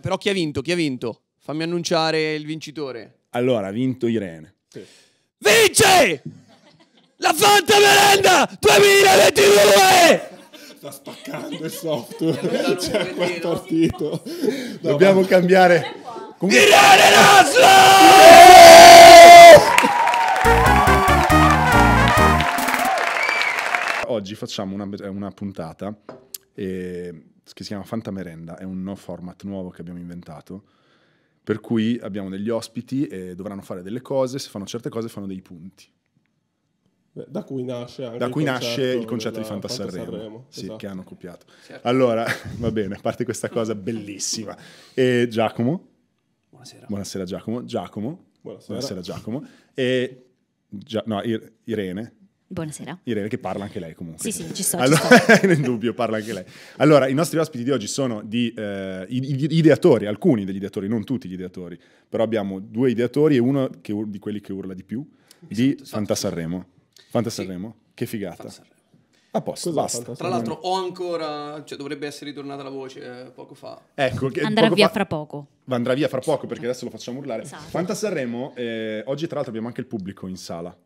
però chi ha vinto? Chi ha vinto? Fammi annunciare il vincitore. Allora, ha vinto Irene. Sì. Vince! La Fanta Merenda 2022! Sta spaccando il software. C'è cioè, partito. No, Dobbiamo ma... cambiare. Comunque... Irene Laszlo! Oggi facciamo una, una puntata. E ehm, che si chiama Fanta Merenda, è un no format nuovo che abbiamo inventato, per cui abbiamo degli ospiti e dovranno fare delle cose, se fanno certe cose fanno dei punti. da cui nasce anche da cui il concetto, nasce il concetto di Fanta Sanremo, Sanremo sì, esatto. che hanno copiato. Certo. Allora, va bene, a parte questa cosa bellissima. E Giacomo? Buonasera. Buonasera Giacomo. Giacomo? Buonasera, Buonasera Giacomo. E Gia- no, Irene? Buonasera. Irene, che parla anche lei comunque. Sì, sì, ci sto. Allora, ci nel dubbio, parla anche lei. Allora, i nostri ospiti di oggi sono di, eh, ideatori, alcuni degli ideatori, non tutti gli ideatori, però abbiamo due ideatori e uno che, di quelli che urla di più, esatto, di esatto, Fanta esatto. Sanremo. Fanta sì. Sanremo, che figata. A posto, Cosa basta. Tra l'altro ho ancora, cioè dovrebbe essere ritornata la voce eh, poco fa. Ecco, che andrà via fa... fra poco. Andrà via fra poco perché adesso lo facciamo urlare. Esatto. Fanta Sanremo, eh, oggi tra l'altro abbiamo anche il pubblico in sala.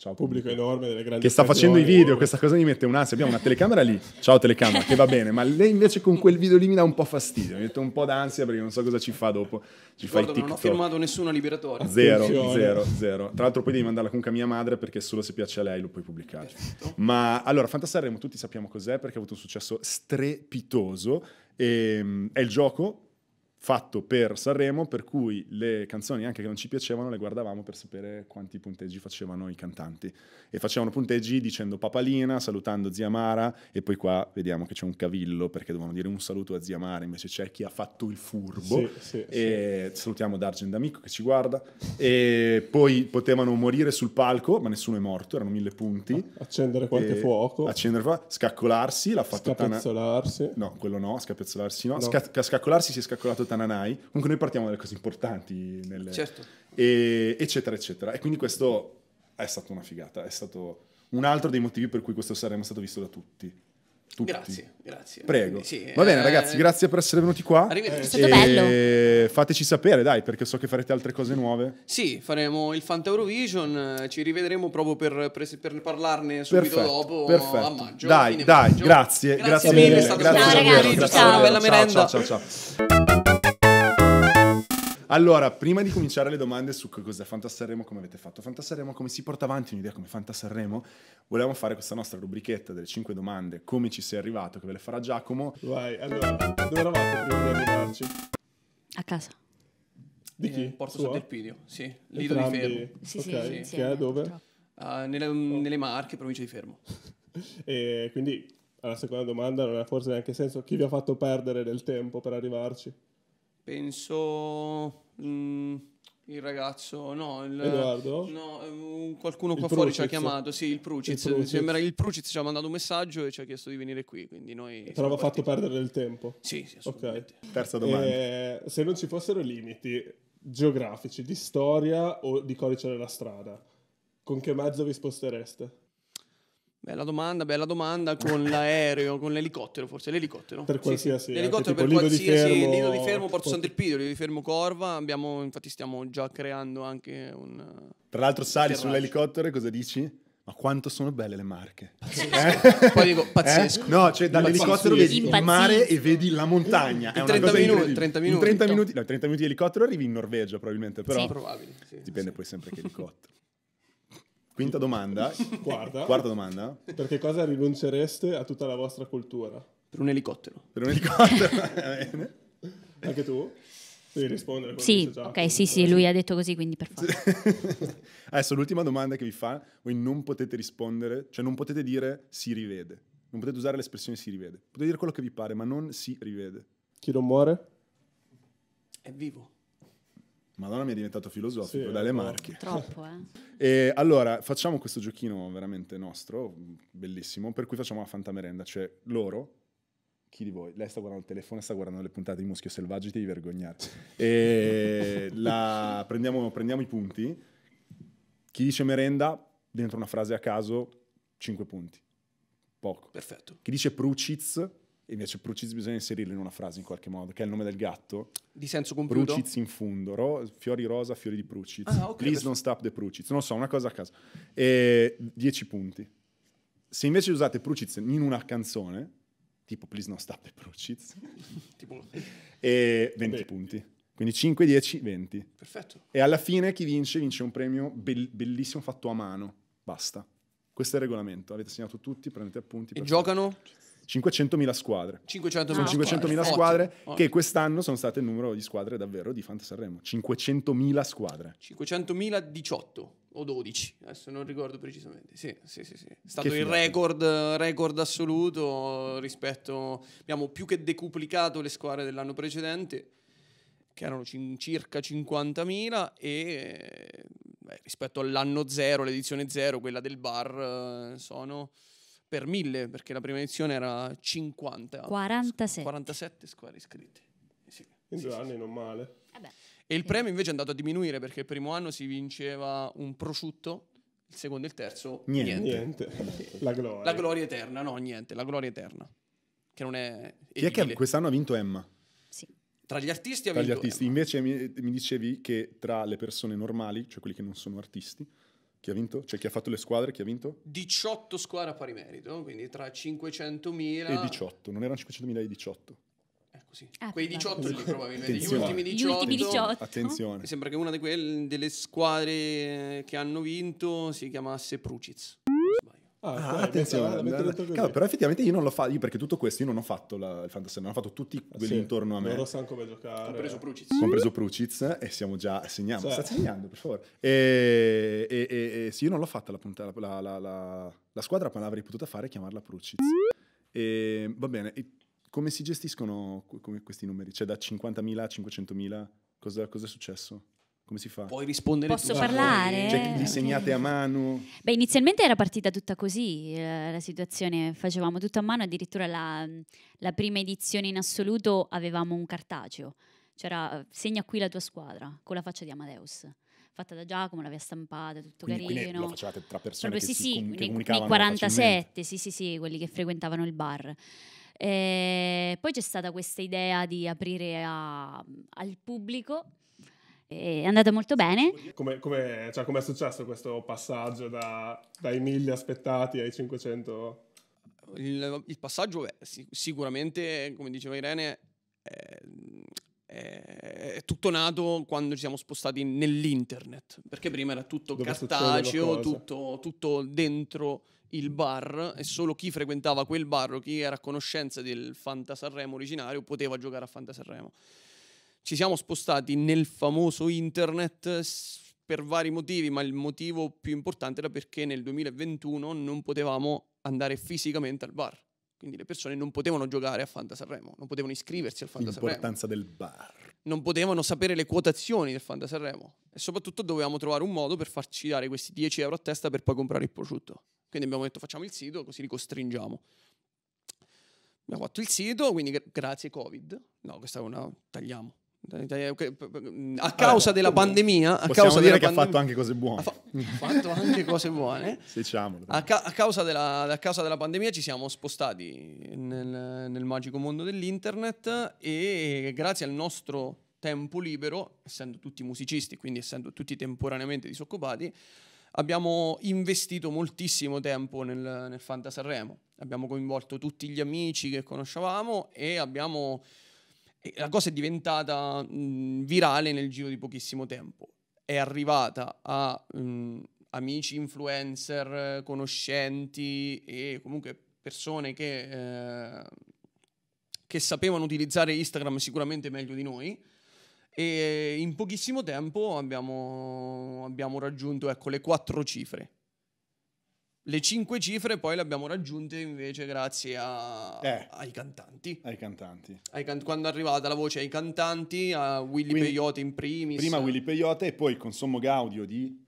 Ciao pubblico enorme delle grandi Che sta facendo i video, questa cosa mi mette un'ansia. Abbiamo una telecamera lì, ciao telecamera, che va bene, ma lei invece con quel video lì mi dà un po' fastidio, mi mette un po' d'ansia perché non so cosa ci fa dopo. Ci Guarda, fa il TikTok. non ho firmato nessuna liberatoria. Zero, zero, zero. Tra l'altro poi devi mandarla comunque a mia madre perché solo se piace a lei lo puoi pubblicare. Perfetto. Ma allora, Fantasarremo tutti sappiamo cos'è perché ha avuto un successo strepitoso. E, ehm, è il gioco fatto per Sanremo, per cui le canzoni anche che non ci piacevano le guardavamo per sapere quanti punteggi facevano i cantanti. E facevano punteggi dicendo papalina, salutando zia Mara, e poi qua vediamo che c'è un cavillo perché dovevano dire un saluto a zia Mara, invece c'è chi ha fatto il furbo. Sì, sì, e sì. salutiamo Dargen D'Amico che ci guarda. E poi potevano morire sul palco, ma nessuno è morto, erano mille punti. Accendere qualche fuoco. Accendere fuoco, scaccolarsi, l'ha fatto Scapezzolarsi. Tana... No, quello no, scapezzolarsi no. no. Sca- scaccolarsi si è scaccolato tananai, comunque noi partiamo dalle cose importanti, nelle... certo. e, eccetera, eccetera. E quindi questo è stato una figata, è stato un altro dei motivi per cui questo saremmo stato visto da tutti. Tutti. Grazie, grazie. Prego. Sì, Va bene, eh, ragazzi, grazie per essere venuti qua. Arrivederci. È stato bello. Fateci sapere, dai, perché so che farete altre cose nuove. Sì, faremo il Fanta Eurovision. Eh, ci rivedremo proprio per, per, parlarne subito perfetto, dopo perfetto. a maggio. Dai, dai, maggio. grazie. Grazie, grazie mille. Grazie, ciao, ragazzi. Ciao, ciao, ciao, ciao. ciao. Allora, prima di cominciare le domande su cos'è Fantasarremo, come avete fatto Fantasarremo, come si porta avanti un'idea come Fantasarremo, volevamo fare questa nostra rubrichetta delle 5 domande, come ci sei arrivato, che ve le farà Giacomo. Vai, allora, dove eravate prima di arrivarci? A casa. Di eh, chi? Eh, Porto Sua? Sant'Elpidio, sì, Lido di Fermo. Sì, sì, okay. sì, che è dove? Uh, nelle, mm, oh. nelle Marche, provincia di Fermo. e quindi alla seconda domanda non ha forse neanche senso chi vi ha fatto perdere del tempo per arrivarci penso mh, mm, il ragazzo, no, il, Edoardo? No, qualcuno qua Pruciz. fuori ci ha chiamato, sì, il Prucic. Il Pruciz. ci ha mandato un messaggio e ci ha chiesto di venire qui, quindi noi... Te l'aveva fatto perdere il tempo? Sì, sì, Ok. Terza domanda. Eh, se non ci fossero limiti geografici, di storia o di codice della strada, con che mezzo vi spostereste? Bella domanda, bella domanda con l'aereo, con l'elicottero forse, l'elicottero. Per qualsiasi, sì, l'elicottero per qualsiasi, nido di fermo, di fermo Porto Sant'Elpidio, Pio, nido di fermo Corva, abbiamo, infatti stiamo già creando anche un... Eh, Tra l'altro sali sull'elicottero e cosa dici? Ma quanto sono belle le marche. Eh? Poi dico, eh? pazzesco. Eh? No, cioè dall'elicottero vedi il mare e vedi la montagna. In 30 minuti, 30 minuti. In 30 minuti, no, 30 minuti di elicottero arrivi in Norvegia probabilmente, però... Sì, probabile. Sì, dipende sì. poi sempre che elicottero. Quinta domanda. Quarta. Quarta domanda. Per che cosa rinuncereste a tutta la vostra cultura? Per un elicottero. Per un elicottero. Anche tu? Devi rispondere. Sì, ok, sì, sì, lui ha detto così, quindi per forza. Adesso l'ultima domanda che vi fa, voi non potete rispondere, cioè non potete dire si rivede. Non potete usare l'espressione si rivede. Potete dire quello che vi pare, ma non si rivede. Chi non muore? È vivo. Madonna mi è diventato filosofico sì, dalle eh, marche. Oh. Troppo, eh. e allora, facciamo questo giochino veramente nostro, bellissimo, per cui facciamo una fantamerenda, cioè loro, chi di voi? Lei sta guardando il telefono, sta guardando le puntate di Muschio Selvaggio, devi vergognare. E la, prendiamo, prendiamo i punti. Chi dice merenda, dentro una frase a caso, 5 punti. Poco. Perfetto. Chi dice pruciz, invece Pruciz bisogna inserirlo in una frase in qualche modo, che è il nome del gatto. Di senso compiuto? Pruciz in fondo, ro- fiori rosa, fiori di Pruciz. Ah, okay, Please per... don't stop the Pruciz. Non so, una cosa a caso. E 10 punti. Se invece usate Pruciz in una canzone, tipo Please don't stop the Pruciz, tipo... e 20 Vabbè. punti. Quindi 5, 10, 20. Perfetto. E alla fine chi vince vince un premio be- bellissimo fatto a mano. Basta. Questo è il regolamento. Avete segnato tutti, prendete appunti. E giocano? Fare. 500.000 squadre. 500.000 sono 500.000 squadre ottimo, oh. che quest'anno sono state il numero di squadre davvero di Fanta Sanremo. 500.000 squadre. 500.000 18 o 12, adesso non ricordo precisamente. Sì, sì, sì, sì. È stato il record, record, assoluto rispetto... Abbiamo più che decuplicato le squadre dell'anno precedente, che erano cin- circa 50.000 e... Beh, rispetto all'anno zero, l'edizione zero, quella del bar, eh, sono per mille, perché la prima edizione era 50. 47. 47 squadre iscritte. Sì. In due sì, anni sì. non male. Vabbè. Eh e il premio invece è andato a diminuire perché il primo anno si vinceva un prosciutto, il secondo e il terzo niente. niente. la gloria. La gloria eterna, no, niente, la gloria eterna. Che non è... Chi è che quest'anno ha vinto Emma? Sì. Tra gli artisti ha tra vinto gli artisti. Emma. Invece mi, mi dicevi che tra le persone normali, cioè quelli che non sono artisti, chi ha vinto? Cioè chi ha fatto le squadre, chi ha vinto? 18 squadre a pari merito, quindi tra 500.000... E 18, non erano 500.000 e 18. È eh, così. Ah, Quei 18 lì probabilmente, gli ultimi 18. Gli ultimi 18. Attenzione. Mi sembra che una quelle, delle squadre che hanno vinto si chiamasse Prucic. Ah, ah okay, attenzione, beh, beh, beh, Cavolo, però effettivamente io non l'ho fatto, Io perché tutto questo io non ho fatto la, il fantasma, non ho fatto tutti ah, quelli sì, intorno a me. Non lo sanno come giocare. Compreso Prucic. Compreso e siamo già, segniamo, cioè. sta segnando per favore. E, e, e, e sì, io non l'ho fatta la, punta, la, la, la, la squadra, ma l'avrei potuta fare chiamarla Prucic. E, va bene, come si gestiscono questi numeri? Cioè da 50.000 a 500.000, cosa, cosa è successo? Come si fa? Puoi rispondere Posso tu? parlare? Cioè, li segnate a mano? Beh, inizialmente era partita tutta così la, eh, la situazione, facevamo tutto a mano, addirittura la, la prima edizione in assoluto avevamo un cartaceo, c'era segna qui la tua squadra con la faccia di Amadeus fatta da Giacomo, l'aveva stampata, tutto quindi, carino. Quindi lo facevate tra persone Proprio, che sì, si com- che comunicavano nei 47, sì, sì, sì, quelli che frequentavano il bar. E eh, poi c'è stata questa idea di aprire a, al pubblico è andata molto bene. Come, come, cioè, come è successo questo passaggio da, dai 1000 aspettati ai 500? Il, il passaggio beh, sicuramente, come diceva Irene, è, è tutto nato quando ci siamo spostati nell'internet, perché prima era tutto Dove cartaceo, tutto, tutto, dentro il bar e solo chi frequentava quel bar o chi era a conoscenza del Fanta Sanremo originario poteva giocare a Fanta Sanremo ci siamo spostati nel famoso internet per vari motivi, ma il motivo più importante era perché nel 2021 non potevamo andare fisicamente al bar. Quindi le persone non potevano giocare a Fanta Sanremo, non potevano iscriversi al Fanta L'importanza Sanremo. L'importanza del bar. Non potevano sapere le quotazioni del Fanta Sanremo. E soprattutto dovevamo trovare un modo per farci dare questi 10 euro a testa per poi comprare il prosciutto. Quindi abbiamo detto facciamo il sito così li costringiamo. Abbiamo fatto il sito, quindi gra- grazie Covid. No, questa è una... tagliamo. Mm, a causa della pandemia, a causa dire che pandemia, ha fatto anche cose buone. Ha fa- fatto anche cose buone. Diciamolo. A, ca- a, causa della, a, causa della, pandemia ci siamo spostati nel, nel magico mondo dell'internet e grazie al nostro tempo libero, essendo tutti musicisti, quindi essendo tutti temporaneamente disoccupati, abbiamo investito moltissimo tempo nel, nel Fanta Sanremo. Abbiamo coinvolto tutti gli amici che conoscevamo e abbiamo la cosa è diventata mh, virale nel giro di pochissimo tempo. È arrivata a mh, amici, influencer, conoscenti e comunque persone che, eh, che sapevano utilizzare Instagram sicuramente meglio di noi. E in pochissimo tempo abbiamo, abbiamo raggiunto ecco, le quattro cifre. Le cinque cifre poi le abbiamo raggiunte invece grazie a, eh, ai cantanti. Ai cantanti. Ai can- quando è arrivata la voce ai cantanti, a Willy Quindi, Peyote in primis. Prima Willy Peyote e poi Consommo gaudio di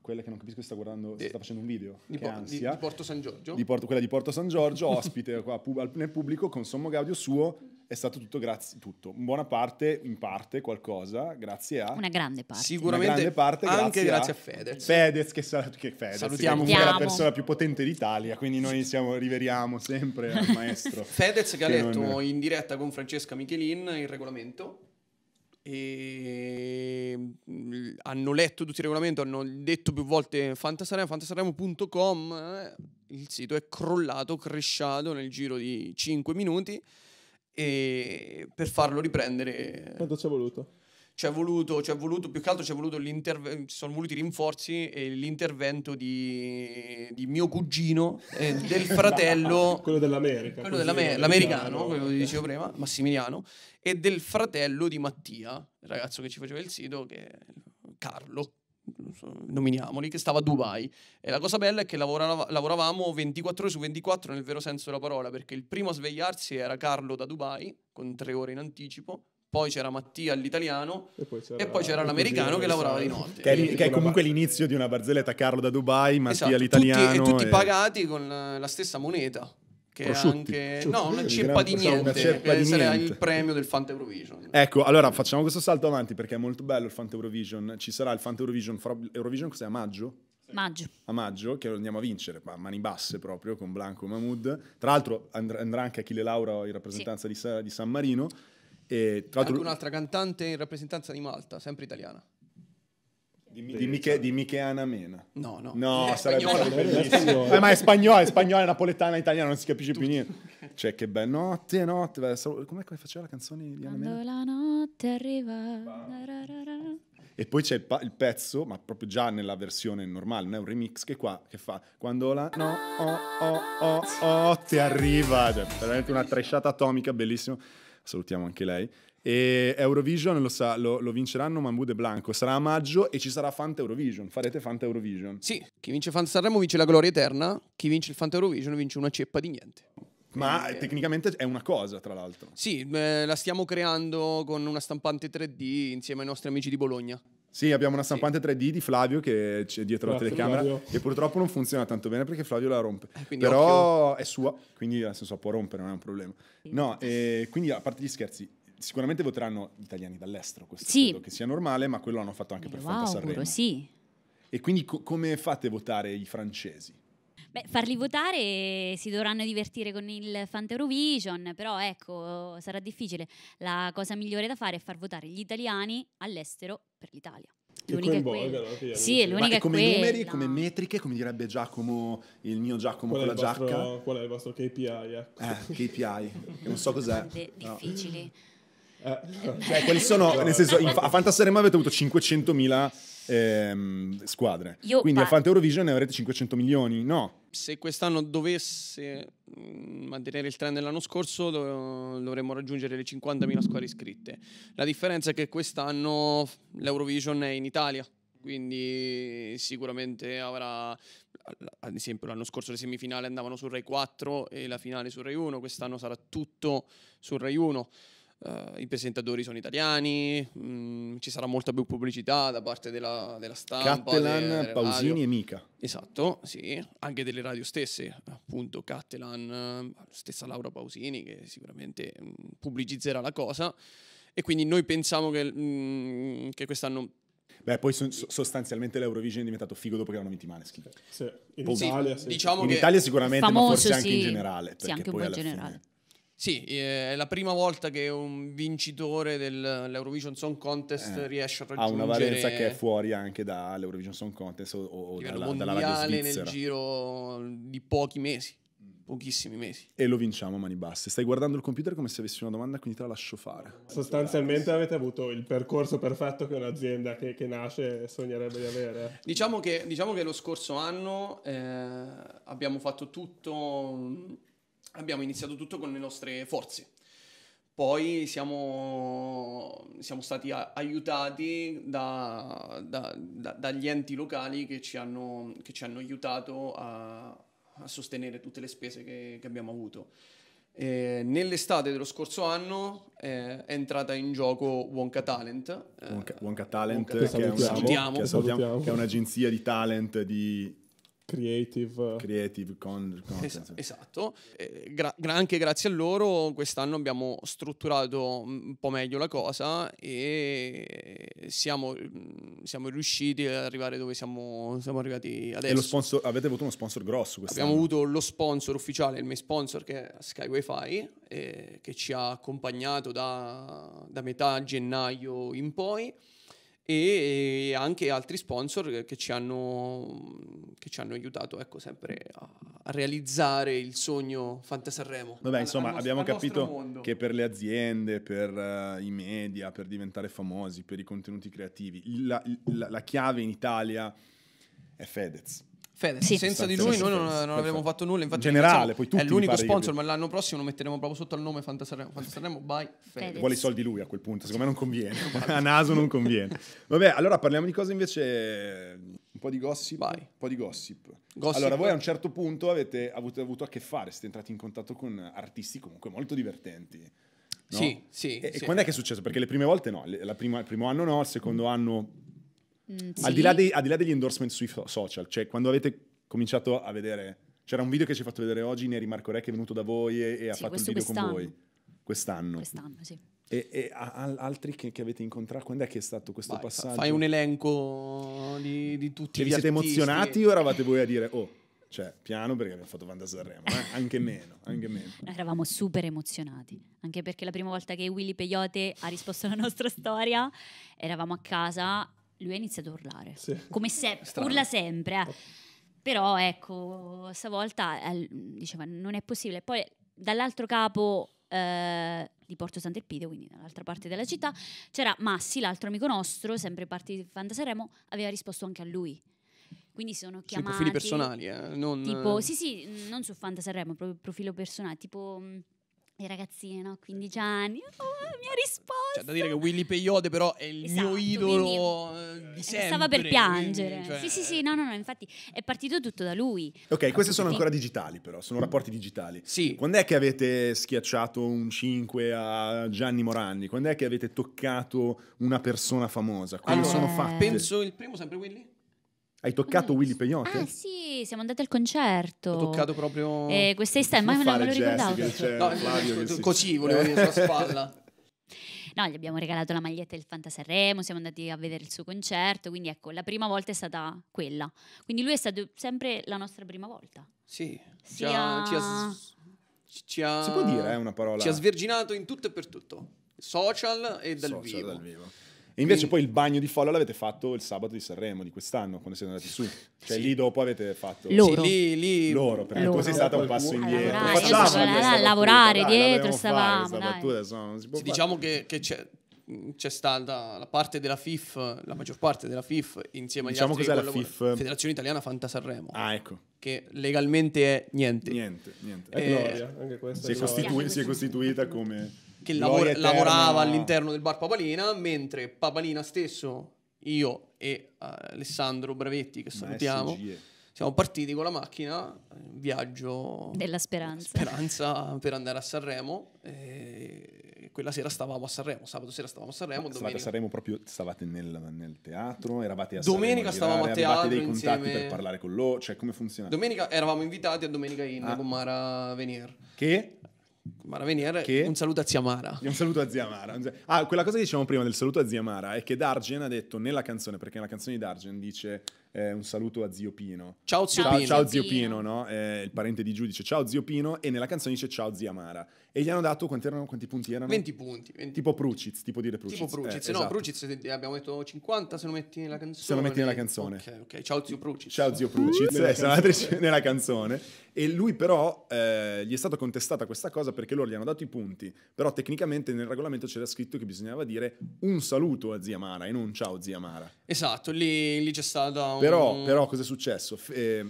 quella che non capisco sta guardando, De, sta facendo un video, di, por- di, di Porto San Giorgio. Di Porto, quella di Porto San Giorgio, ospite qua, pub- nel pubblico Consommo gaudio suo è stato tutto grazie tutto, buona parte, in parte qualcosa, grazie a una grande parte. Sicuramente grande parte anche grazie, a, a, Fedez. Fedez che, sa- che Fedez, salutiamo che è la persona più potente d'Italia, quindi noi siamo, riveriamo sempre al maestro. Fedez che, ha letto non... in diretta con Francesca Michelin il regolamento e mm, hanno letto tutti i regolamenti, hanno detto più volte fantasaremo, fantasaremo.com, eh. il sito è crollato, cresciato nel giro di 5 minuti e per farlo riprendere. Quanto ci è voluto? Ci è voluto, ci è voluto più che altro ci sono voluti rinforzi e l'intervento di, di mio cugino e eh, del fratello... quello dell'America. Quello dell'americano, l'americano, quello che dicevo prima, Massimiliano, e del fratello di Mattia, il ragazzo che ci faceva il sito, che è Carlo nominiamoli, che stava a Dubai. E la cosa bella è che lavorava, lavoravamo 24 ore su 24 nel vero senso della parola, perché il primo a svegliarsi era Carlo da Dubai, con tre ore in anticipo, poi c'era Mattia l'italiano e poi c'era, e poi c'era l'americano che lavorava di notte. Che è, che è comunque l'inizio di una barzelletta Carlo da Dubai, Mattia esatto, l'italiano. Tutti, e tutti e... pagati con la, la stessa moneta che prosciutti. è anche no, eh, cioè, una ceppa di niente, ceppa che sarà il premio del Fante Eurovision. Ecco, allora facciamo questo salto avanti perché è molto bello il Fante Eurovision. Ci sarà il Fante Eurovision, fra... Eurovision cos'è a maggio? Maggio. a maggio che andiamo a vincere, a mani basse proprio con Blanco Mahmoud. Tra l'altro andrà anche Achille Laura in rappresentanza sì. di, San Marino. E, tra l'altro... un'altra cantante in rappresentanza di Malta, sempre italiana di, Miche, di, Miche, cioè- di Micheana Mena. No, no. No, eh, sarebbe stato bellissimo. Eh, ma è spagnolo, è spagnolo, è napoletana, italiana, non si capisce Tutto. più niente. Cioè, che bella notte, notte. Com'è che faceva la canzone di Anna Mena? Quando la notte arriva. E poi c'è il, pa- il, pezzo, ma proprio già nella versione normale, non è un remix, che qua che fa quando la no oh oh oh oh ti arriva, cioè, veramente una tresciata atomica bellissima. Salutiamo anche lei. E Eurovision lo, sa, lo, lo vinceranno Mambude Blanco. Sarà a maggio e ci sarà Fanta Eurovision. Farete Fanta Eurovision. Sì, chi vince Fanta Sanremo vince la gloria eterna. Chi vince il Fanta Eurovision vince una ceppa di niente. Ma Quindi, tecnicamente è una cosa, tra l'altro. Sì, eh, la stiamo creando con una stampante 3D insieme ai nostri amici di Bologna. Sì, abbiamo una stampante sì. 3D di Flavio che c'è dietro Grazie la telecamera Flavio. che purtroppo non funziona tanto bene perché Flavio la rompe. Eh, quindi Però occhio. è sua, quindi nel senso può rompere, non è un problema. No, eh, quindi a parte gli scherzi, sicuramente voteranno italiani dall'estero, questo sì. credo che sia normale, ma quello hanno fatto anche Me per Fanta auguro, Sanremo. sì. E quindi co come fate a votare i francesi? Beh, farli votare si dovranno divertire con il Fanta Eurovision, però ecco, sarà difficile. La cosa migliore da fare è far votare gli italiani all'estero per l'Italia. L'unica è quella. Fine, sì, l'unica è come quella. numeri, come metriche, come direbbe Giacomo, il mio Giacomo qual con la vostro, giacca. Qual è il vostro KPI? Ecco. Eh, KPI, non so cos'è. Difficile. No. Eh, cioè, quelli sono, nel senso, in, a Fantasarema avete avuto 500.000 ehm, squadre. Io Quindi pa- a Fanta Eurovision ne avrete 500 milioni, no? Se quest'anno dovesse mm, mantenere il trend dell'anno scorso, dov- dovremmo raggiungere le 50.000 squadre iscritte. La differenza è che quest'anno l'Eurovision è in Italia, quindi sicuramente avrà ad esempio l'anno scorso le semifinali andavano su Rai 4 e la finale su Rai 1 quest'anno sarà tutto su Rai 1 Uh, I presentatori sono italiani, mh, mm, ci sarà molta più pubblicità da parte della, della stampa. Cattelan, de, Pausini radio. e Mica. Esatto, sì, anche delle radio stesse, appunto Cattelan, eh, stessa Laura Pausini che sicuramente mh, mm, pubblicizzerà la cosa e quindi noi pensiamo che, mh, mm, che quest'anno Beh, poi sostanzialmente l'Eurovision è diventato figo dopo che erano vinti Maneskin. Sì, in Italia, sì. Diciamo in Italia sicuramente, famoso, ma forse anche in generale. Sì, anche un po' in generale. Fine... Sì, eh, è la prima volta che un vincitore dell'Eurovision Song Contest eh, riesce a raggiungere... Ha una valenza che è fuori anche dall'Eurovision Song Contest o, o dalla, mondiale dalla radio nel giro di pochi mesi, pochissimi mesi. E lo vinciamo a mani basse. Stai guardando il computer come se avessi una domanda, quindi te la lascio fare. Sostanzialmente avete avuto il percorso perfetto che un'azienda che, che nasce sognerebbe di avere. Diciamo che, diciamo che lo scorso anno eh, abbiamo fatto tutto abbiamo iniziato tutto con le nostre forze. Poi siamo, siamo stati a- aiutati da, da, da, dagli enti locali che ci hanno, che ci hanno aiutato a, a, sostenere tutte le spese che, che abbiamo avuto. Eh, nell'estate dello scorso anno eh, è entrata in gioco Wonka Talent. Eh, Wonka, Wonka Talent, Wonka, che, salutiamo, salutiamo, che, salutiamo. che, è un'agenzia di talent di Creative. Eh. Creative con, con es- esatto. Eh, gra- anche grazie a loro quest'anno abbiamo strutturato un po' meglio la cosa e siamo, mm, siamo riusciti ad arrivare dove siamo, siamo arrivati adesso. Sponsor, avete avuto uno sponsor grosso quest'anno? Abbiamo avuto lo sponsor ufficiale, il mio sponsor che è Sky WiFi, eh, che ci ha accompagnato da, da metà gennaio in poi e anche altri sponsor che ci hanno, che ci hanno aiutato ecco, sempre a, a, realizzare il sogno Fanta Sanremo. Vabbè, insomma, al nostro, abbiamo capito che per le aziende, per uh, i media, per diventare famosi, per i contenuti creativi, la, la, la chiave in Italia è Fedez Fede, sì. senza di lui noi non, non avremmo fatto nulla. Infatti, In generale, poi tutti è l'unico sponsor, ma l'anno prossimo lo metteremo proprio sotto il nome Fantasarremo. Fantasarremo by Fede. Vuole i soldi lui a quel punto, secondo me non conviene. a naso non conviene. Vabbè, allora parliamo di cose invece eh, un po' di gossip, vai. un po' di gossip. gossip. Allora, voi a un certo punto avete avuto, avuto a che fare, siete entrati in contatto con artisti comunque molto divertenti. No? Sì, sì. E, sì. quando è che è successo? Perché le prime volte no, la prima, il primo anno no, il secondo anno sì. Mm, al, di dei, al, di là degli endorsement sui social, cioè quando avete cominciato a vedere, c'era un video che ci ha fatto vedere oggi, Neri Marco Re che è venuto da voi e, e sì, ha fatto il video con voi. Quest'anno. Quest'anno, sì. E, e a, altri che, che, avete incontrato, quando è che è stato questo Vai, passaggio? Fai un elenco di, di tutti e vi siete artisti. emozionati o eravate voi a dire, oh, cioè piano perché abbiamo fatto Vanda Sanremo, eh? anche, meno, anche meno. Eravamo super emozionati, anche perché la prima volta che Willy Peyote ha risposto alla nostra storia eravamo a casa lui ha iniziato a urlare. Sì. Come se urla sempre. Eh. Però ecco, stavolta eh, diceva non è possibile. Poi dall'altro capo eh, di Porto Sant'Elpidio, quindi dall'altra parte della città, c'era Massi, l'altro amico nostro, sempre parte di Fantasaremo, aveva risposto anche a lui. Quindi sono chiamati... Sui profili personali, eh? Non... Tipo, sì, sì, non su Fantasaremo, proprio profilo personale, tipo mm, le ragazzine, no? 15 anni, oh, mia risposta. C'è cioè, da dire che Willy Peyote però è il esatto, mio idolo eh, di sempre. Stava per piangere. Quindi, cioè... Sì, sì, sì, eh. no, no, no, infatti è partito tutto da lui. Ok, queste sono ancora digitali però, sono rapporti digitali. Sì. Quando è che avete schiacciato un 5 a Gianni Morandi? Quando è che avete toccato una persona famosa? Quando allora, sono eh. fatte? Penso il primo sempre Willy. Hai toccato mm. Willy Peyote? Ah sì, siamo andati al concerto. Ho toccato proprio... Eh, quest'estate, ma non me lo ricordavo. cioè, no, no, così volevo dire sulla spalla. No, gli abbiamo regalato la maglietta del Fantaserremo, siamo andati a vedere il suo concerto, quindi ecco, la prima volta è stata quella. Quindi lui è stato sempre la nostra prima volta. Sì, Sia... ci, ha, ci ha... Si può dire eh, una parola? Ci ha sverginato in tutto e per tutto, social e dal social vivo. Dal vivo. E invece Quindi... poi il bagno di folla l'avete fatto il sabato di Sanremo di quest'anno, quando siete andati su. Cioè sì. lì dopo avete fatto... Loro. Sì, lì, lì... Loro, perché Loro. tu sei stato un passo indietro. A lavorare, Facciamo a lavorare dietro stavamo. Fare, battuta, insomma, sì, diciamo che, che c'è c'è stata la parte della FIF, la maggior parte della FIF, insieme diciamo agli altri... Diciamo cos'è la FIF? Federazione Italiana Fanta Sanremo. Ah, ecco. Che legalmente è niente. Niente, niente. Eh, è gloria, anche questa. Si è, costitu- si è costituita come che lavora, lavorava all'interno del bar Papalina, mentre Papalina stesso, io e uh, Alessandro Bravetti, che salutiamo, siamo partiti con la macchina, eh, viaggio... Della speranza. Speranza per andare a Sanremo. quella sera stavamo a Sanremo, sabato sera stavamo a Sanremo. Ma Stavate a Sanremo proprio, stavate nel, nel teatro, eravate a domenica Sanremo Domenica stavamo a teatro dei contatti insieme... per parlare con loro, cioè come funziona? Domenica eravamo invitati a Domenica in ah. con Mara Venier. Che? Mara Venier, che... un saluto a zia Mara. Un saluto a zia Mara. Ah, quella cosa che dicevamo prima del saluto a zia Mara è che Dargen ha detto nella canzone, perché nella canzone di Dargen dice eh, un saluto a Zio Pino. Ciao Zio ciao, Pino. Ciao Zio Pino, no? eh, il parente di Giudice. Ciao Zio Pino e nella canzone dice ciao Zia Mara. E gli hanno dato quanti, erano, quanti punti erano? 20 punti. 20 tipo Pruciz, tipo dire Pruciz. Tipo Pruciz, eh, no, esatto. Pruciz eh, abbiamo detto 50 se lo metti nella canzone. Se lo metti nella canzone. Ok, ok, ciao Zio Pruciz. Ciao Zio Pruciz, nella, eh, canzone. nella canzone. E lui però eh, gli è stata contestata questa cosa perché loro gli hanno dato i punti, però tecnicamente nel regolamento c'era scritto che bisognava dire un saluto a Zia Mara e non ciao Zia Mara. Esatto, lì, lì c'è stata però, un... Mm. però cosa è successo? eh,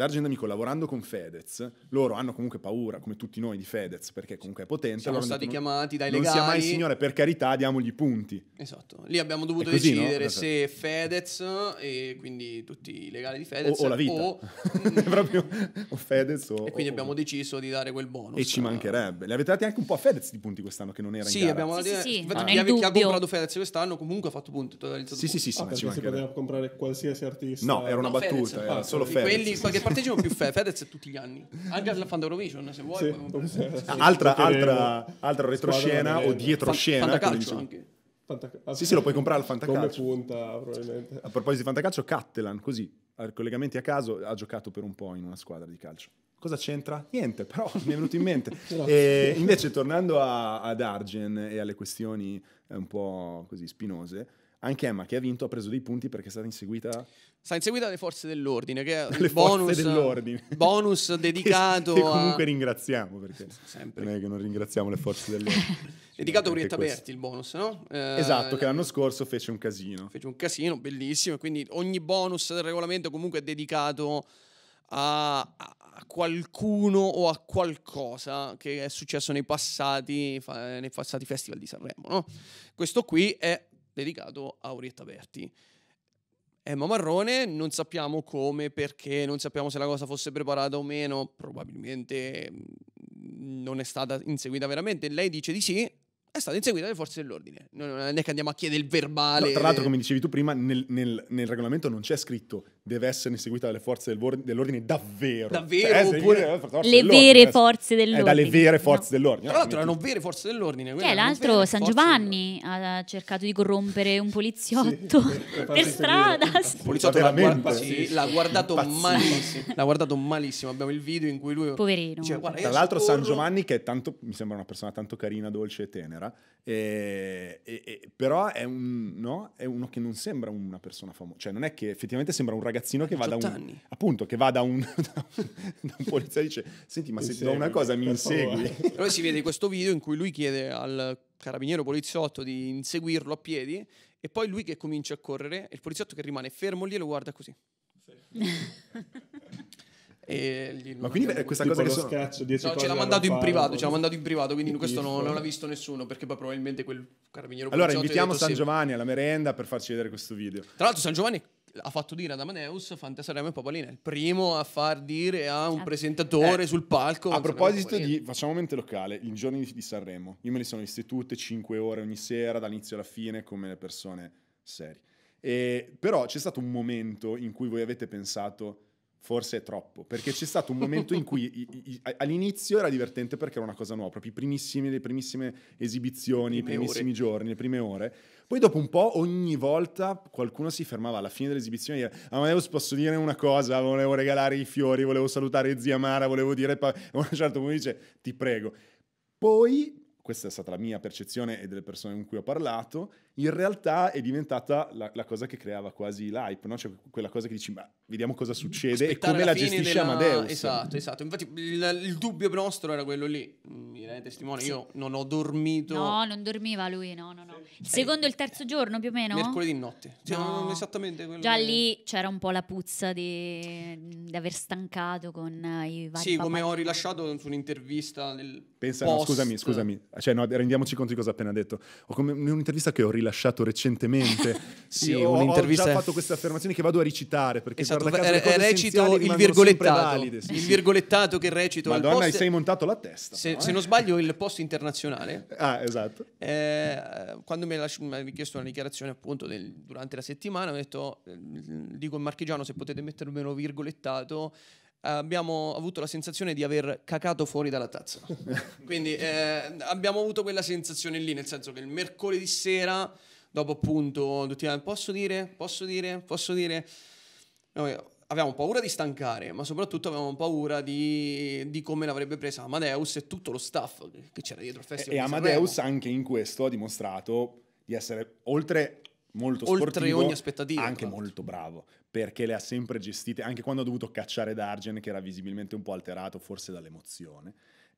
Dargen D'Amico lavorando con Fedez, loro hanno comunque paura, come tutti noi, di Fedez, perché comunque è potente. Siamo stati detto, mm, chiamati dai legali. Non sia mai signore, per carità, diamogli punti. Esatto, lì abbiamo dovuto così, decidere no? Esatto. se Fedez, e quindi tutti i legali di Fedez, o, o la vita. O, proprio, mm, o Fedez o... E quindi abbiamo deciso di dare quel bonus. E ci mancherebbe. Le avete dati anche un po' a Fedez di punti quest'anno, che non era sì, in gara. Abbiamo sì, abbiamo... Sì, sì, Infatti, ah. chi, ha comprato Fedez quest'anno comunque ha fatto punti, totalizzato Sì, punti. sì, sì, ah, ma ci mancherebbe. si poteva comprare qualsiasi artista. No, era una battuta, era ah, solo Fedez. Quelli, qualche partecipo più Fe- Fedez tutti gli anni, anche alla Fanta Eurovision se vuoi. Sì, altra, altra, altra retroscena o dietroscena. Fan- Fantacalcio anche. Fantac- sì, sì, lo puoi comprare al Fantacalcio. Come punta, probabilmente. A proposito di Fantacalcio, Cattelan, così, collegamenti a caso, ha giocato per un po' in una squadra di calcio. Cosa c'entra? Niente, però mi è venuto in mente. invece, tornando a, ad Argen e alle questioni eh, un po' così spinose, anche Emma, che ha vinto, ha preso dei punti perché è stata inseguita... Sta inseguita dalle forze dell'ordine, che è il bonus, bonus dedicato che, che comunque a... ringraziamo, perché Sempre. non è che non ringraziamo le forze dell'ordine. dedicato a Orietta Berti il bonus, no? Eh, esatto, che eh, l'anno scorso fece un casino. Fece un casino, bellissimo, quindi ogni bonus del regolamento comunque è dedicato a, a qualcuno o a qualcosa che è successo nei passati, nei passati festival di Sanremo. No? Questo qui è dedicato a Orietta Berti. Emma Marrone non sappiamo come, perché, non sappiamo se la cosa fosse preparata o meno, probabilmente mm, non è stata inseguita veramente. Lei dice di sì, è stato inseguito dalle forze dell'ordine. Non è che andiamo a chiedere il verbale. No, tra l'altro, come dicevi tu prima, nel, nel, nel, regolamento non c'è scritto deve essere inseguita dalle forze dell'ordine davvero. Davvero? Cioè, oppure eh, le vere forze eh, dell'ordine. dalle vere forze dell'ordine. Tra l'altro, erano vere forze dell'ordine. Che l'altro San Giovanni ha cercato di corrompere un poliziotto sì, per strada. Il poliziotto l'ha, guarda, sì, l'ha, guardato malissimo. L'ha guardato malissimo. Abbiamo il video in cui lui. Poverino. Dice, tra l'altro, San Giovanni, che è tanto, mi sembra una persona tanto carina, dolce e tenera com'era, e, eh, e, e, però è, un, no? è, uno che non sembra una persona famosa, cioè non è che effettivamente sembra un ragazzino che va da un, anni. appunto, che va da un, da un, da un polizia e dice, senti ma se ti do una cosa mi insegui. Allora si vede questo video in cui lui chiede al carabiniero poliziotto di inseguirlo a piedi e poi lui che comincia a correre e il poliziotto che rimane fermo lì e lo guarda così. Sì. Ma quindi è eh, questa cosa che sono... scaccio, no, ce l'ha mandato in privato, ce l'ha mandato in privato, quindi questo non, l'ha visto nessuno perché poi probabilmente quel carabiniero Allora invitiamo San Giovanni alla merenda per farci vedere questo video. Tra l'altro San Giovanni ha fatto dire ad Amadeus Fantasarema e Papalina è il primo a far dire a un ah. presentatore eh, sul palco a proposito di facciamo mente locale i giorni di Sanremo io me li sono viste tutte 5 ore ogni sera dall'inizio alla fine come le persone serie e, però c'è stato un momento in cui voi avete pensato Forse è troppo, perché c'è stato un momento in cui i, i, all'inizio era divertente perché era una cosa nuova, proprio le primissime esibizioni, i primissimi ore. giorni, le prime ore. Poi dopo un po' ogni volta qualcuno si fermava alla fine dell'esibizione e diceva Amadeus posso dire una cosa, volevo regalare i fiori, volevo salutare zia Mara, volevo dire... Pa-. A un certo punto dice ti prego. Poi questa è stata la mia percezione e delle persone con cui ho parlato, in realtà è diventata la, la cosa che creava quasi l'hype, no? cioè quella cosa che dici, ma vediamo cosa succede Aspettare e come la gestisce della... Amadeus. Esatto, esatto, infatti il, il, dubbio nostro era quello lì, mi rende testimone, sì. io non ho dormito. No, non dormiva lui, no, no, no. Il secondo e il terzo giorno più o meno? Mercoledì notte, cioè, no. esattamente quello. Già che... lì c'era un po' la puzza di, di aver stancato con eh, i vari Sì, come ho rilasciato su un'intervista del Pensa, no, scusami, scusami, cioè, no, rendiamoci conto di cosa ho appena detto. Ho come un'intervista che ho rilasciato recentemente. sì, sì ho, un'intervista... ho già fatto queste affermazioni che vado a recitare perché esatto, per caso, re- eh, recito il virgolettato, valide, sì. il virgolettato che recito Madonna, al post... hai sei montato la testa. Se, no, eh? se non sbaglio il post internazionale. Ah, esatto. Eh, quando quando mi ha chiesto una dichiarazione appunto del, durante la settimana, ho detto, dico il marchigiano se potete mettermelo virgolettato, abbiamo avuto la sensazione di aver cacato fuori dalla tazza. Quindi eh, abbiamo avuto quella sensazione lì, nel senso che il mercoledì sera, dopo appunto, tutti posso dire, posso dire, posso dire... No, avevamo paura di stancare, ma soprattutto avevamo paura di, di come l'avrebbe presa Amadeus e tutto lo staff che c'era dietro il festival. E, e Amadeus Sanremo. anche in questo ha dimostrato di essere oltre molto oltre sportivo, ogni aspettativa, anche esatto. molto bravo, perché le ha sempre gestite, anche quando ha dovuto cacciare Dargen che era visibilmente un po' alterato forse dall'emozione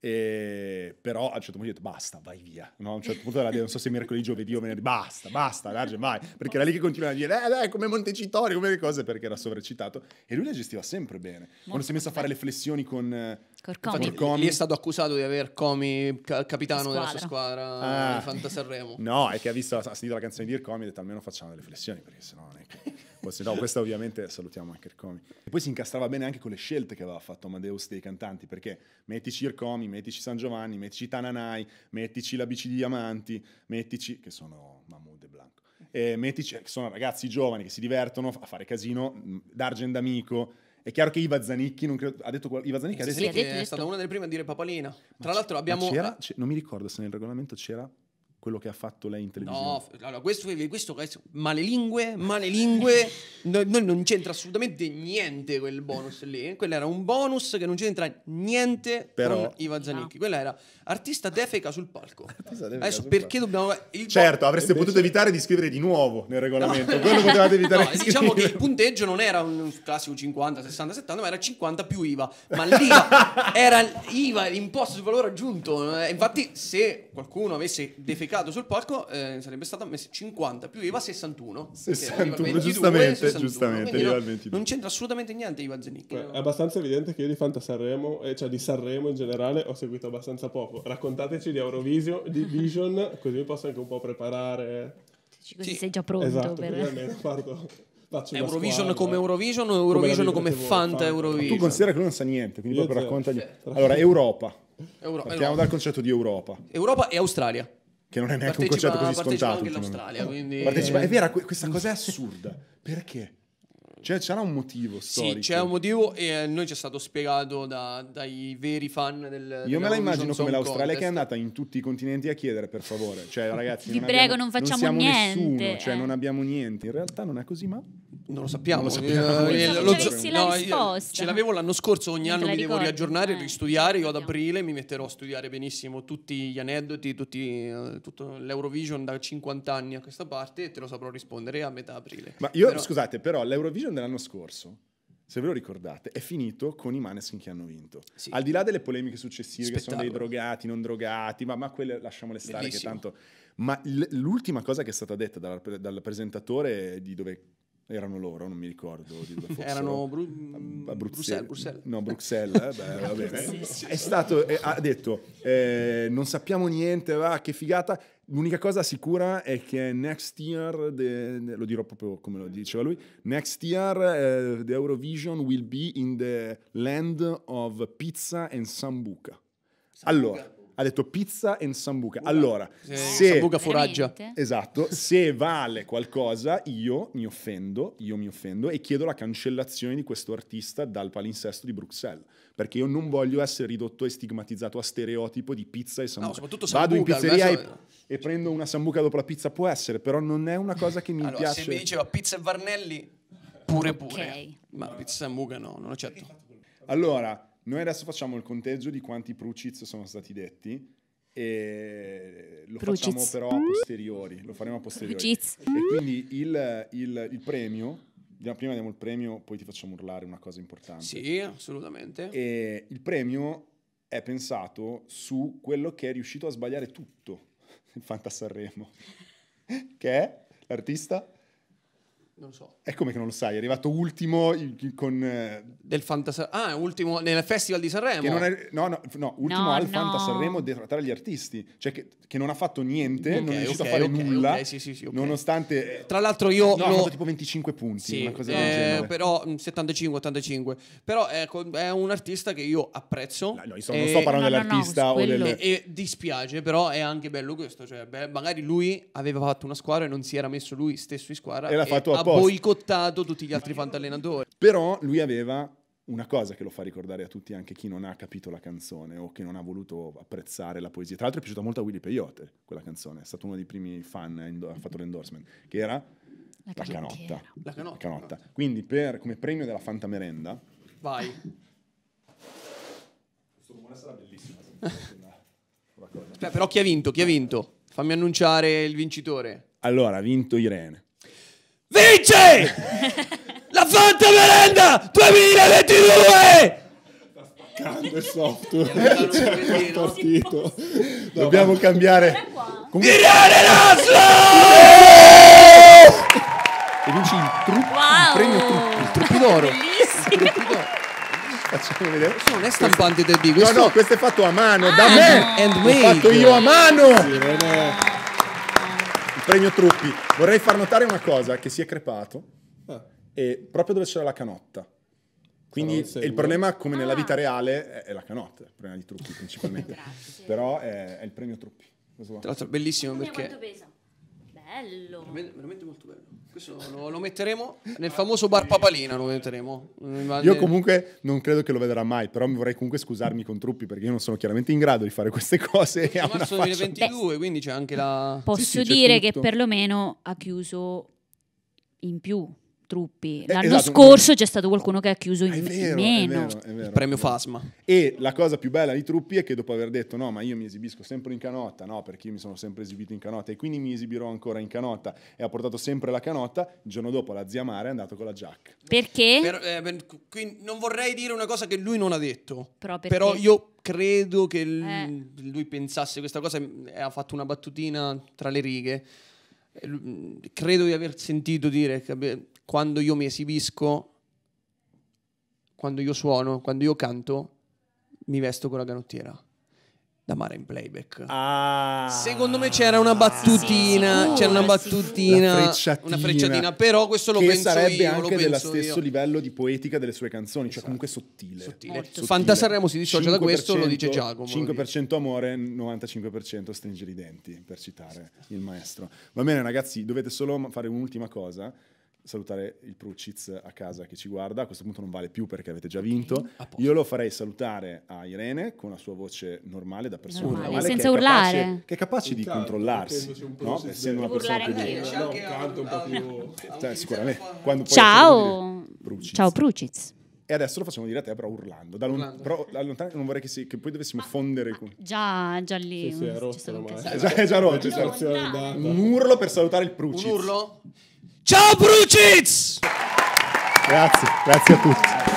e, eh, però a un certo punto ho detto basta, vai via. No, a un certo punto non so se mercoledì, giovedì o venerdì, basta, basta, Largen, vai. Perché era lì che continuava a dire, eh, eh, come Montecitorio, come le cose, perché era sovraccitato. E lui la gestiva sempre bene. Molto Quando si è messo a fare le flessioni con... Eh, Corcomi. Infatti, Lì è stato accusato di aver Comi ca- capitano della sua squadra ah. di Fantaserremo. No, è che ha, visto, ha sentito la canzone di Ircomi e ha detto almeno facciamo delle flessioni, perché sennò non è che o no, questa ovviamente salutiamo anche Ercomi. E poi si incastrava bene anche con le scelte che aveva fatto Amadeus dei cantanti, perché mettici Ercomi, mettici San Giovanni, mettici Tananai, mettici la bici di Diamanti, mettici, che sono Mahmoud e Blanco, e mettici, che sono ragazzi giovani che si divertono a fare casino, mm, d'argento amico. è chiaro che Iva Zanicchi non credo, ha detto Iva Zanicchi ha detto, sì, ha detto, è stata una delle prime a dire Papalina. Ma Tra l'altro abbiamo ma non mi ricordo se nel regolamento c'era quello che ha fatto lei in televisione. No, allora, questo, questo, questo male lingue, male lingue, no, non c'entra assolutamente niente quel bonus lì. Quello era un bonus che non c'entra niente Però, con Ivan Zanicchi. No. Quella era artista defeca sul palco. defeca Adesso perché palco. dobbiamo... Il certo, bon... avreste potuto evitare di scrivere di nuovo nel regolamento. Quello potevate evitare. di diciamo scrivere. che il punteggio non era un classico 50, 60, 70, ma era 50 più IVA. Ma l'IVA era IVA, l'imposto sul valore aggiunto. Eh, infatti se qualcuno avesse defecato applicato sul palco eh, sarebbe stato messo 50 più IVA 61. 61, 22, giustamente, 61. giustamente, IVA no, 22. Non c'entra assolutamente niente IVA Zenicchi. è abbastanza evidente che io di Fanta Sanremo, eh, cioè di Sanremo in generale, ho seguito abbastanza poco. Raccontateci di Eurovision, di Vision, così mi posso anche un po' preparare. Dici così sì. sei già pronto. Esatto, per... almeno parto... Eurovision squadra. come Eurovision o Eurovision come, come Fanta Eurovision? tu considera che non sa niente, quindi Io proprio raccontagli. Allora, Europa. Euro- Partiamo Europa. dal concetto di Europa. Europa e Australia che non è neanche partecipa, un concetto così scontato. Partecipa anche l'Australia, quindi... Partecipa, è vera, questa cosa è assurda. Perché? Cioè, c'era un motivo storico. Sì, c'è un motivo e a eh, noi ci è stato spiegato da, dai veri fan del Io me la immagino come l'Australia contest. che è andata in tutti i continenti a chiedere per favore. Cioè, ragazzi, vi non prego, abbiamo, non facciamo non niente. Nessuno, cioè, eh. cioè, non abbiamo niente. In realtà non è così, ma non lo sappiamo. Non lo eh, sappiamo. Eh, eh, lo z- la no, ce l'avevo l'anno scorso, ogni anno mi devo riaggiornare, eh. ristudiare. Io ad aprile mi metterò a studiare benissimo tutti gli aneddoti, tutti, uh, tutto l'Eurovision da 50 anni a questa parte e te lo saprò rispondere a metà aprile. Ma io, però, scusate, però l'Eurovision dell'anno scorso se ve lo ricordate, è finito con i Maneskin che hanno vinto. Sì. Al di là delle polemiche successive, che sono dei drogati, non drogati, ma, ma quelle lasciamole stare, Bellissimo. che tanto... Ma l'ultima cosa che è stata detta dal, dal presentatore di dove erano loro, non mi ricordo di dove fossero. Erano Bru- Abruzzeri. Mm, Bruxelles, No, Bruxelles, eh, beh, va bene. È stato, è, eh, ha detto, eh, non sappiamo niente, va, che figata. L'unica cosa sicura è che next year, the, lo dirò proprio come lo diceva lui, next year uh, the Eurovision will be in the land of pizza and sambuca. sambuca. Allora, ha detto pizza e sambuca. Allora, sì. se... Sambuca foraggia. Esatto, se vale qualcosa io mi offendo, io mi offendo e chiedo la cancellazione di questo artista dal palinsesto di Bruxelles. Perché io non voglio essere ridotto e stigmatizzato a stereotipo di pizza e sambuca. No, soprattutto sambuca. Vado in pizzeria e, e, prendo una sambuca dopo la pizza, può essere, però non è una cosa che mi allora, piace. se mi diceva pizza e varnelli, pure pure. Okay. Ma pizza e sambuca no, non accetto. Allora, noi adesso facciamo il conteggio di quanti Prucic sono stati detti e lo Prucic. facciamo però a posteriori, lo faremo a posteriori. Prucic. E quindi il, il, il premio prima diamo il premio, poi ti facciamo urlare una cosa importante. Sì, assolutamente. E il premio è pensato su quello che è riuscito a sbagliare tutto il Fanta Sanremo, che è l'artista non so. È come che non lo sai, è arrivato ultimo con... Eh, Del Fantasar... Ah, ultimo nel Festival di Sanremo. È, no, no, no, ultimo no, al no. Fantasarremo de- tra gli artisti. Cioè che, che non ha fatto niente, okay, non è riuscito okay, a fare okay, nulla. Sì, sì, sì, nonostante... Eh, tra l'altro io... No, lo... ha fatto tipo 25 punti, sì, una cosa eh, del Però 75-85. Mm, però ecco, è un artista che io apprezzo. No, sto, non eh, sto parlando dell'artista o del... E dispiace, però è anche bello questo. Cioè, beh, magari lui aveva fatto una squadra e non si era messo lui stesso in squadra. E l'ha fatto a ha posto. boicottato tutti gli altri fantallenatori. Però lui aveva una cosa che lo fa ricordare a tutti, anche chi non ha capito la canzone o che non ha voluto apprezzare la poesia. Tra l'altro è piaciuta molto a Willy Peyote quella canzone, è stato uno dei primi fan, ha fatto l'endorsement, che era la, la, canotta. la, canotta. La canotta. Quindi per, come premio della Fanta Merenda... Vai. Questo rumore sarà bellissimo. Aspetta, cioè, però chi ha vinto? Chi ha vinto? Fammi annunciare il vincitore. Allora, ha vinto Irene vince la Fanta Merenda 2022! Cambia il software, c'è cioè, partito. Dobbiamo cambiare. Comunque... Irene Laszlo! E vinci il, tru- wow. il premio tru- il truppidoro. Facciamo vedere. Non è stampante del D. Questo... No, no, questo è fatto a mano, ah, da me. No. Ho fatto io a mano. Irene premio Truppi. Vorrei far notare una cosa, che si è crepato, ah. e proprio dove c'era la canotta. Quindi il problema, come ah. nella vita ah. reale, è la canotta, il problema di Truppi principalmente. Però è, è, il premio Truppi. Tra l'altro bellissimo perché... Bello. Veramente molto bello. Questo lo, lo, metteremo nel famoso bar Papalina. Lo metteremo. Io comunque non credo che lo vedrà mai, però vorrei comunque scusarmi con Truppi perché io non sono chiaramente in grado di fare queste cose. A marzo 2022, quindi c'è anche la. Posso sì, sì, dire che perlomeno ha chiuso in più Truppi. Eh, L'anno esatto, scorso c'è stato qualcuno che ha chiuso in, vero, meno. È vero, è vero, il premio Fasma. E la cosa più bella di Truppi è che dopo aver detto no, ma io mi esibisco sempre in canotta, no, perché io mi sono sempre esibito in canotta e quindi mi esibirò ancora in canotta e ha portato sempre la canotta, il giorno dopo la zia Mare è andata con la giacca. Perché? Per, eh, per, non vorrei dire una cosa che lui non ha detto. Però, però io credo che eh. lui pensasse questa cosa e ha fatto una battutina tra le righe credo di aver sentito dire che quando io mi esibisco, quando io suono, quando io canto, mi vesto con la canottiera da mare in playback. Ah, Secondo me c'era una battutina, sì, sì, c'era una battutina, frecciatina, una frecciatina, però questo lo che penso sarebbe io, anche dello stesso io. livello di poetica delle sue canzoni, cioè esatto. comunque sottile. sottile. sottile. Fantasarremo si dissocia da questo, lo dice Giacomo. 5% amore, 95% stringere i denti, per citare il maestro. Va bene ragazzi, dovete solo fare un'ultima cosa salutare il Prucic a casa che ci guarda, a questo punto non vale più perché avete già vinto. Io lo farei salutare a Irene con la sua voce normale da persona normale, normale senza che urlare. È capace, che è capace di controllarsi, no? essendo una persona più di... No, canto un po' più... Cioè, sicuramente. Quando poi Ciao! Prucic. Ciao Prucic. E adesso lo facciamo dire a te, però urlando. Da lon- però da lontano non vorrei che, si, che poi dovessimo ah, fondere. con... Già, già lì. Sì, sì, è rotto È già, è cioè, rotto. Un urlo per salutare il Prucic. Un urlo? Ciao Bruciz! Grazie, grazie a tutti.